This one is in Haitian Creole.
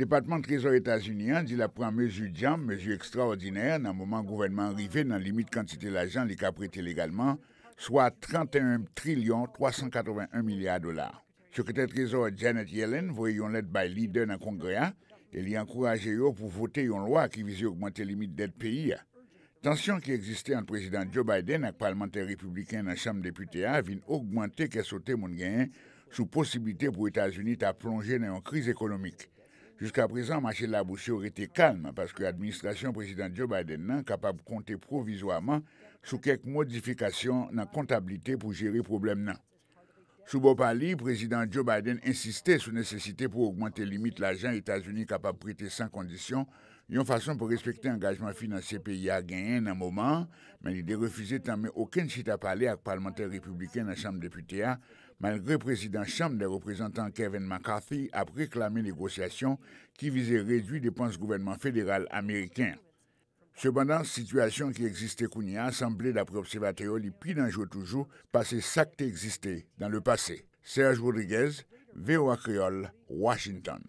Depatman trezor Etasunyan di la pran mezu jam, mezu ekstraordiner nan mouman gouvenman rive nan limit kantite la jan li ka prete legalman, swa 31 trilyon 381 milyar dolar. Sekretary trezor Janet Yellen vwe yon let by leader nan kongrea, e li ankoraje yo pou vote yon loa ki vize yon augmente limit det peyi ya. Tansyon ki egziste an prezident Joe Biden ak parlamenter republikan nan cham depute ya, vin augmente kesote moun genye sou posibilite pou Etasunyan ta plonge nan yon kriz ekonomik. Juska prezant, machè labousse ou rete kalm paske administrasyon prezident Joe Biden nan kapab kontè provizwaman sou kek modifikasyon nan kontabilite pou jere problem nan. Soubou pali, prezident Joe Biden insistè sou nesesite pou augmente limit l'ajan Etats-Unis kapap prite san kondisyon yon fason pou respekte angajman finanse peyi a genyen nan mouman, men ide refize tanme oken chita pali ak parlamenter republikan nan chanm deputea, malgre prezident chanm de reprezentant Kevin McCarthy ap reklame negosyasyon ki vize redwi depans gouvenman federal ameriken. Cependant, situation qui existait a, semblait, d'après observateurs, les plus dangereux toujours, que ça existait dans le passé. Serge Rodriguez, VOA Creole, Washington.